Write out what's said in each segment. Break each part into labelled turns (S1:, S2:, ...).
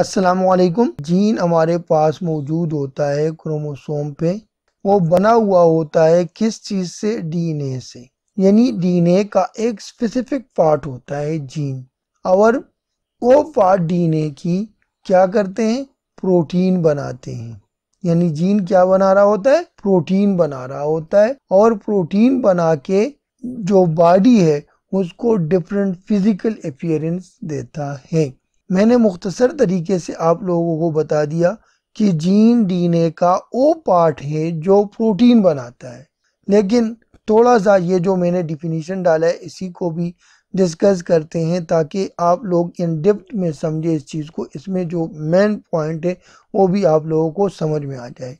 S1: असलकुम जीन हमारे पास मौजूद होता है क्रोमोसोम पे वो बना हुआ होता है किस चीज़ से डीएनए से यानी डीएनए का एक स्पेसिफिक पार्ट होता है जीन और वो पार्ट डीएनए की क्या करते हैं प्रोटीन बनाते हैं यानी जीन क्या बना रहा होता है प्रोटीन बना रहा होता है और प्रोटीन बना के जो बॉडी है उसको डिफरेंट फिजिकल अपियरेंस देता है मैंने मुख्तसर तरीके से आप लोगों को बता दिया कि जीन डीएनए का वो पार्ट है जो प्रोटीन बनाता है लेकिन थोड़ा सा ये जो मैंने डिफिनीशन डाला है इसी को भी डिस्कस करते हैं ताकि आप लोग इन डेप्थ में समझे इस चीज़ को इसमें जो मेन पॉइंट है वो भी आप लोगों को समझ में आ जाए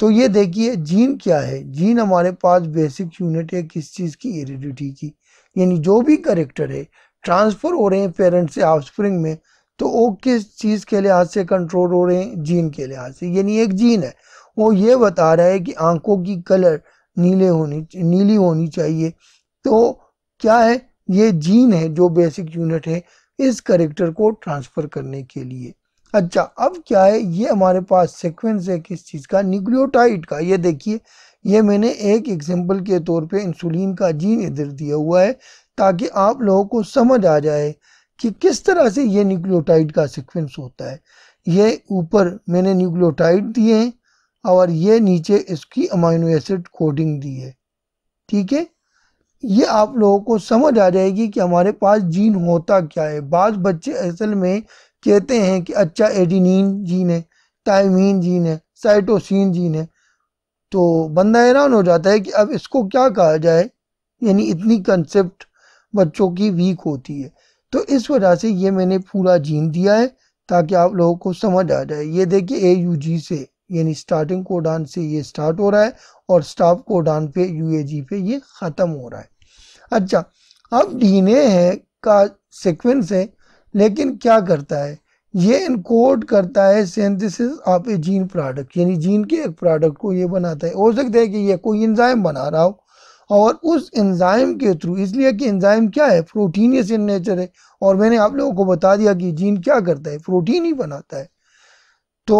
S1: तो ये देखिए जीन क्या है जीन हमारे पास बेसिक यूनिट है किस चीज़ की एरिडिटी की यानी जो भी करेक्टर है ट्रांसफ़र हो रहे हैं पेरेंट्स से ऑफस्प्रिंग में तो वो किस चीज़ के लिहाज से कंट्रोल हो रहे हैं जीन के लिहाज से यानी एक जीन है वो ये बता रहा है कि आंखों की कलर नीले होनी नीली होनी चाहिए तो क्या है ये जीन है जो बेसिक यूनिट है इस करेक्टर को ट्रांसफ़र करने के लिए अच्छा अब क्या है ये हमारे पास सिक्वेंस है किस चीज़ का न्यूक्लियोटाइड का ये देखिए ये मैंने एक एग्जांपल के तौर पे इंसुलिन का जीन इधर दिया हुआ है ताकि आप लोगों को समझ आ जाए कि किस तरह से ये न्यूक्लियोटाइड का सीक्वेंस होता है ये ऊपर मैंने न्यूक्लियोटाइड दिए हैं और ये नीचे इसकी अमाइनो एसिड कोडिंग दी है ठीक है ये आप लोगों को समझ आ जाएगी कि हमारे पास जीन होता क्या है बाज बच्चे असल में कहते हैं कि अच्छा एडिनिन जीन है टाइमिन जीन है साइटोसिन जीन है तो बंदा हैरान हो जाता है कि अब इसको क्या कहा जाए यानी इतनी कंसेप्ट बच्चों की वीक होती है तो इस वजह से ये मैंने पूरा जीन दिया है ताकि आप लोगों को समझ आ जाए ये देखिए ए यू जी से यानी स्टार्टिंग कोडान से ये स्टार्ट हो रहा है और स्टाफ कोडान पे यू ए जी पे ये ख़त्म हो रहा है अच्छा अब डीएनए है का सिक्वेंस है लेकिन क्या करता है ये इनकोड करता है synthesis of a gene product यानी जीन के एक प्रोडक्ट को ये बनाता है हो सकता है कि ये कोई इंजाइम बना रहा हो और उस एंजाइम के थ्रू इसलिए कि एंजाइम क्या है प्रोटीनियस इन नेचर है और मैंने आप लोगों को बता दिया कि जीन क्या करता है प्रोटीन ही बनाता है तो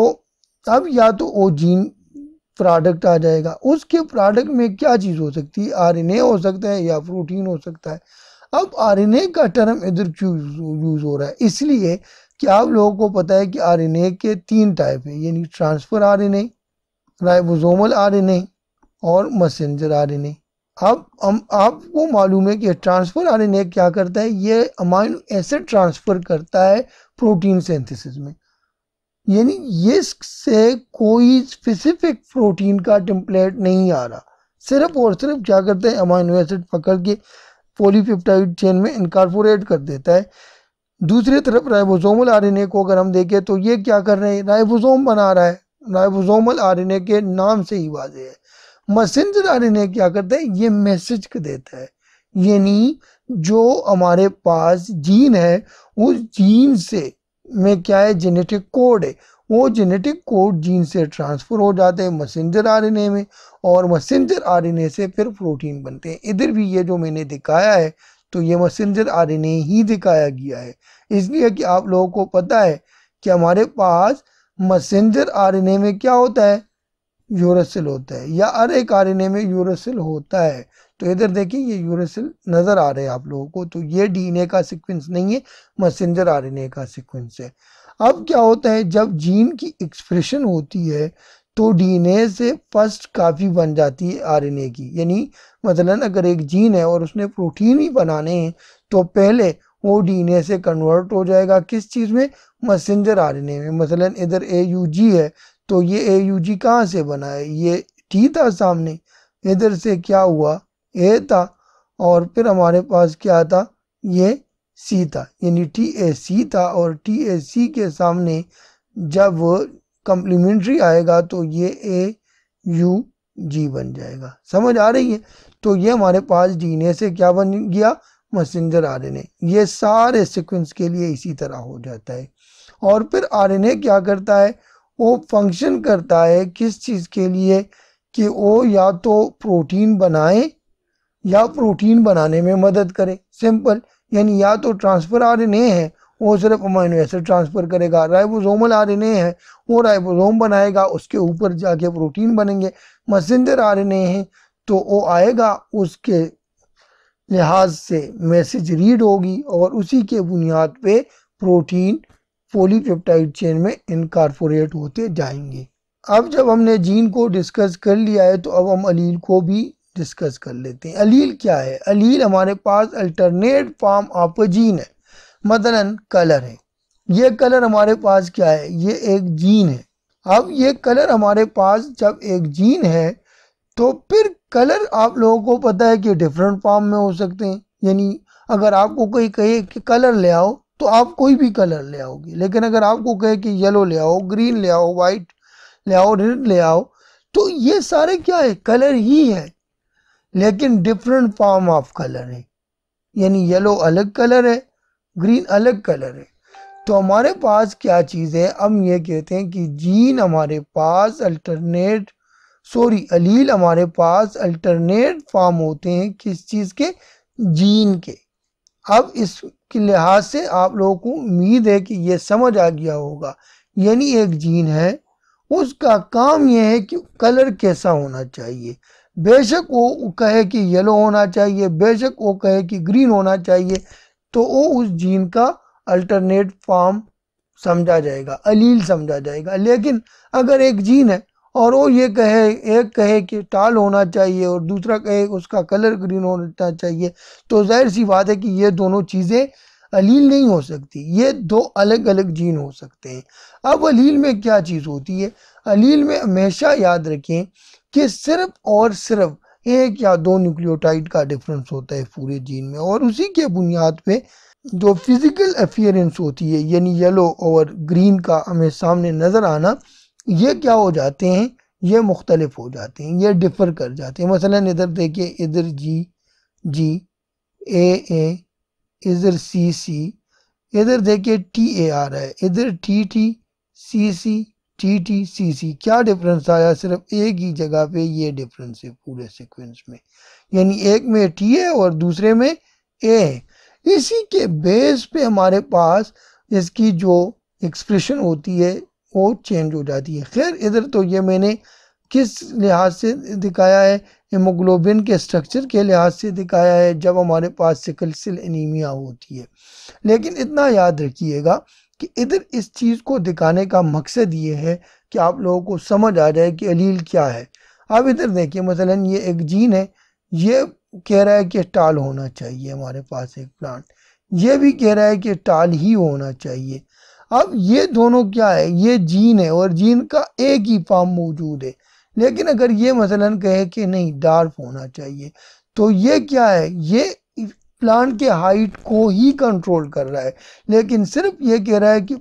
S1: अब या तो वो जीन प्रोडक्ट आ जाएगा उसके प्रोडक्ट में क्या चीज़ हो सकती है आरएनए हो सकता है या प्रोटीन हो सकता है अब आरएनए का टर्म इधर क्यों यूज़ हो रहा है इसलिए कि आप लोगों को पता है कि आरएनए के तीन टाइप हैं यानी ट्रांसफ़र आरएनए राइबोसोमल आरएनए और मैसेंजर आरएनए अब हम आपको मालूम है कि ट्रांसफ़र ए क्या करता है ये अमाइनो एसिड ट्रांसफ़र करता है प्रोटीन सिंथेसिस में यानी ये से कोई स्पेसिफिक प्रोटीन का टेम्पलेट नहीं आ रहा सिर्फ और सिर्फ क्या करता है अमाइनो एसिड पकड़ के पोलीफिप्टाइड चेन में इनकारपोरेट कर देता है दूसरी तरफ राइबोसोमल आरएनए को अगर हम देखें तो ये क्या कर रहे हैं राइबोसोम बना रहा है राइबोसोमल आरएनए के नाम से ही वाजे है मैसेंजर ने क्या करता है ये मैसेज को देता है यानी जो हमारे पास जीन है उस जीन से में क्या है जेनेटिक कोड है वो जेनेटिक कोड जीन से ट्रांसफ़र हो जाते हैं मसेंजर आरएनए में और मसेंजर आरएनए से फिर प्रोटीन बनते हैं इधर भी ये जो मैंने दिखाया है तो ये मसेंजर आरएनए ही दिखाया गया है इसलिए कि आप लोगों को पता है कि हमारे पास मसेंजर आरएनए में क्या होता है यूरेसिल होता है या हर एक आर में यूरेसिल होता है तो इधर देखिए ये यूरेसिल नज़र आ रहे हैं आप लोगों को तो ये डीएनए का सीक्वेंस नहीं है मैसेंजर आरएनए का सीक्वेंस है अब क्या होता है जब जीन की एक्सप्रेशन होती है तो डीएनए से फर्स्ट काफ़ी बन जाती है आरएनए की यानी मतलब अगर एक जीन है और उसने प्रोटीन ही बनाने हैं तो पहले वो डी से कन्वर्ट हो जाएगा किस चीज़ में मैसेंजर आरएनए में मसलन इधर ए यू जी है तो ये ए यू जी कहाँ से बना है ये टी था सामने इधर से क्या हुआ ए था और फिर हमारे पास क्या था ये सी था यानी टी ए सी था और टी ए सी के सामने जब कम्प्लीमेंट्री आएगा तो ये ए यू जी बन जाएगा समझ आ रही है तो ये हमारे पास डीएनए से क्या बन गया मैसेंजर आरएनए ये सारे सीक्वेंस के लिए इसी तरह हो जाता है और फिर आरएनए क्या करता है वो फंक्शन करता है किस चीज़ के लिए कि वो या तो प्रोटीन बनाए या प्रोटीन बनाने में मदद करे सिंपल यानी या तो ट्रांसफ़र आर है वो सिर्फ अमाइनो एसिड ट्रांसफ़र करेगा राइबोसोमल आर है वो राइबोसोम बनाएगा उसके ऊपर जाके प्रोटीन बनेंगे मसेंजर आर है तो वो आएगा उसके लिहाज से मैसेज रीड होगी और उसी के बुनियाद पे प्रोटीन पोलीपेप्टाइड चेन में इनकारपोरेट होते जाएंगे अब जब हमने जीन को डिस्कस कर लिया है तो अब हम अलील को भी डिस्कस कर लेते हैं अलील क्या है अलील हमारे पास अल्टरनेट फॉर्म ऑफ जीन है मतलब कलर है ये कलर हमारे पास क्या है ये एक जीन है अब ये कलर हमारे पास जब एक जीन है तो फिर कलर आप लोगों को पता है कि डिफरेंट फॉर्म में हो सकते हैं यानी अगर आपको कोई कहे कि कलर ले आओ तो आप कोई भी कलर ले आओगे लेकिन अगर आपको कहे कि येलो ले आओ ग्रीन ले आओ वाइट ले आओ रेड ले आओ तो ये सारे क्या है कलर ही है लेकिन डिफरेंट फॉर्म ऑफ कलर है यानी येलो अलग कलर है ग्रीन अलग कलर है तो हमारे पास क्या चीज़ है हम ये कहते हैं कि जीन हमारे पास अल्टरनेट सॉरी अलील हमारे पास अल्टरनेट फॉर्म होते हैं किस चीज़ के जीन के अब इसके लिहाज से आप लोगों को उम्मीद है कि ये समझ आ गया होगा यानी एक जीन है उसका काम यह है कि कलर कैसा होना चाहिए बेशक वो कहे कि येलो होना चाहिए बेशक वो कहे कि ग्रीन होना चाहिए तो वो उस जीन का अल्टरनेट फॉर्म समझा जाएगा अलील समझा जाएगा लेकिन अगर एक जीन है और वो ये कहे एक कहे कि टाल होना चाहिए और दूसरा कहे उसका कलर ग्रीन होना चाहिए तो जाहिर सी बात है कि ये दोनों चीज़ें अलील नहीं हो सकती ये दो अलग अलग जीन हो सकते हैं अब अलील में क्या चीज़ होती है अलील में हमेशा याद रखें कि सिर्फ और सिर्फ एक या दो न्यूक्लियोटाइड का डिफरेंस होता है पूरे जीन में और उसी के बुनियाद पे जो फिज़िकल अफियरेंस होती है यानी येलो और ग्रीन का हमें सामने नज़र आना ये क्या हो जाते हैं ये मुख्तलिफ हो जाते हैं ये डिफर कर जाते हैं मसला इधर देखिए इधर जी जी ए ए इधर सी सी इधर देखिए टी ए आ रहा है इधर T T C C T T C C क्या डिफरेंस आया सिर्फ एक ही जगह पे ये डिफरेंस है पूरे सीक्वेंस में यानी एक में टी है और दूसरे में ए है इसी के बेस पे हमारे पास इसकी जो एक्सप्रेशन होती है वो चेंज हो जाती है खैर इधर तो ये मैंने किस लिहाज से दिखाया है हेमोग्लोबिन के स्ट्रक्चर के लिहाज से दिखाया है जब हमारे पास सिकल सेल एनीमिया होती है लेकिन इतना याद रखिएगा कि इधर इस चीज़ को दिखाने का मकसद ये है कि आप लोगों को समझ आ जाए कि अलील क्या है अब इधर देखिए मसलन ये एक जीन है ये कह रहा है कि टाल होना चाहिए हमारे पास एक प्लांट ये भी कह रहा है कि टाल ही होना चाहिए अब ये दोनों क्या है ये जीन है और जीन का एक ही फॉर्म मौजूद है लेकिन अगर ये मसलन कहे कि नहीं डार्फ होना चाहिए तो ये क्या है ये प्लांट के हाइट को ही कंट्रोल कर रहा है लेकिन सिर्फ ये कह रहा है कि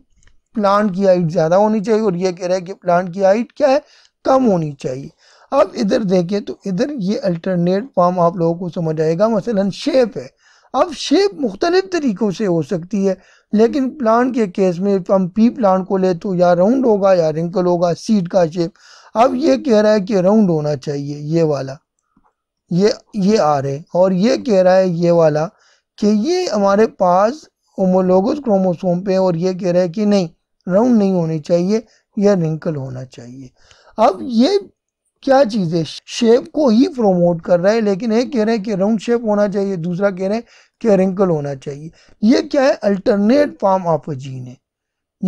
S1: प्लांट की हाइट ज़्यादा होनी चाहिए और ये कह रहा है कि प्लांट की हाइट क्या है कम होनी चाहिए अब इधर देखें तो इधर ये अल्टरनेट फॉर्म आप लोगों को समझ आएगा मसलन शेप है अब शेप मुख्तलिफ तरीक़ों से हो सकती है लेकिन प्लान के केस में हम पी प्लान को ले तो या राउंड होगा या रिंकल होगा सीड का शेप अब ये कह रहा है कि राउंड होना चाहिए ये वाला ये ये आ रहे और ये कह रहा है ये वाला कि ये हमारे पास होमोलोगस क्रोमोसोम पे और ये कह रहा है कि नहीं राउंड नहीं होनी चाहिए या रिंकल होना चाहिए अब ये क्या चीज़ है शेप को ही प्रोमोट कर रहा है लेकिन एक कह रहे हैं कि राउंड शेप होना चाहिए दूसरा कह रहे हैं कि रिंकल होना चाहिए ये क्या है alternate form of a gene है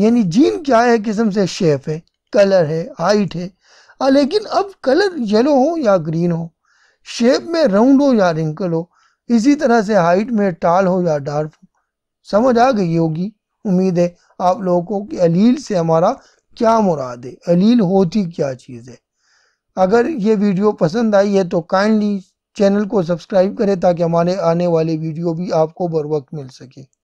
S1: यानी जीन क्या है किस्म से शेप है कलर है हाइट है आ, लेकिन अब कलर येलो हो या ग्रीन हो शेप में राउंड हो या रिंकल हो इसी तरह से हाइट में टाल हो या डार्क हो समझ आ गई होगी उम्मीद है आप लोगों को कि अलील से हमारा क्या मुराद है अलील होती क्या चीज़ है अगर ये वीडियो पसंद आई है तो काइंडली चैनल को सब्सक्राइब करें ताकि हमारे आने वाले वीडियो भी आपको बर वक्त मिल सके